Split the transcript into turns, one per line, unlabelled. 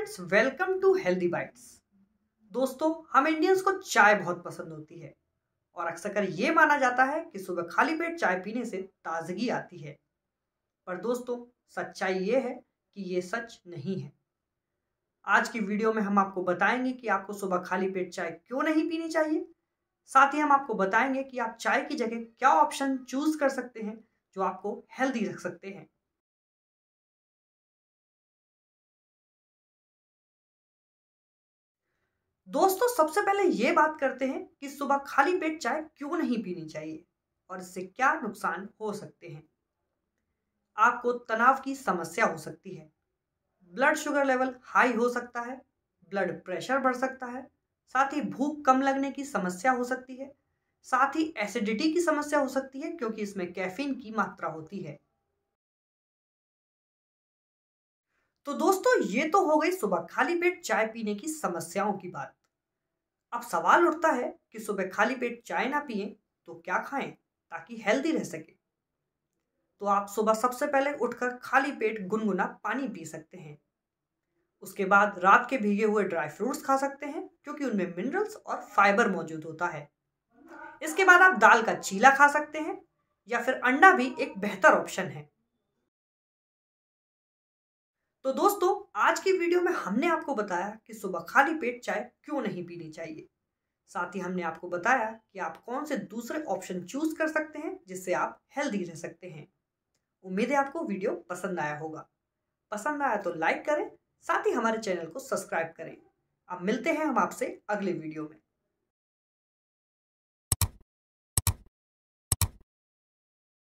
friends welcome to healthy bites दोस्तों हम Indians को चाय बहुत पसंद होती है और अक्सर ये माना जाता है कि सुबह खाली पेट चाय पीने से ताजगी आती है पर दोस्तों सच्चाई ये है कि ये सच नहीं है आज की वीडियो में हम आपको बताएंगे कि आपको सुबह खाली पेट चाय क्यों नहीं पीनी चाहिए साथ ही हम आपको बताएंगे कि आप चाय की जगह क्या ऑप्शन चूज कर सकते हैं
जो आपको हेल्दी रख सकते हैं दोस्तों सबसे पहले ये बात करते
हैं कि सुबह खाली पेट चाय क्यों नहीं पीनी चाहिए और इससे क्या नुकसान हो सकते हैं आपको तनाव की समस्या हो सकती है ब्लड शुगर लेवल हाई हो सकता है ब्लड प्रेशर बढ़ सकता है साथ ही भूख कम लगने की समस्या हो सकती है साथ ही एसिडिटी की समस्या हो सकती है क्योंकि इसमें कैफीन की मात्रा होती है तो दोस्तों ये तो हो गई सुबह खाली पेट चाय पीने की समस्याओं की बात अब सवाल उठता है कि सुबह खाली पेट चाय ना पिए तो क्या खाएं ताकि हेल्दी रह सके तो आप सुबह सबसे पहले उठकर खाली पेट गुनगुना पानी पी सकते हैं उसके बाद रात के भीगे हुए ड्राई फ्रूट्स खा सकते हैं क्योंकि उनमें मिनरल्स और फाइबर मौजूद होता है इसके बाद आप दाल का चीला खा सकते हैं या फिर अंडा भी एक बेहतर ऑप्शन है तो दोस्तों आज की वीडियो में हमने आपको बताया कि सुबह खाली पेट चाय क्यों नहीं पीनी चाहिए साथ ही हमने आपको बताया कि आप कौन से दूसरे ऑप्शन चूज कर सकते हैं जिससे आप हेल्दी रह सकते हैं उम्मीद है आपको वीडियो पसंद आया होगा पसंद आया तो लाइक करें
साथ ही हमारे चैनल को सब्सक्राइब करें अब मिलते हैं हम आपसे अगले वीडियो में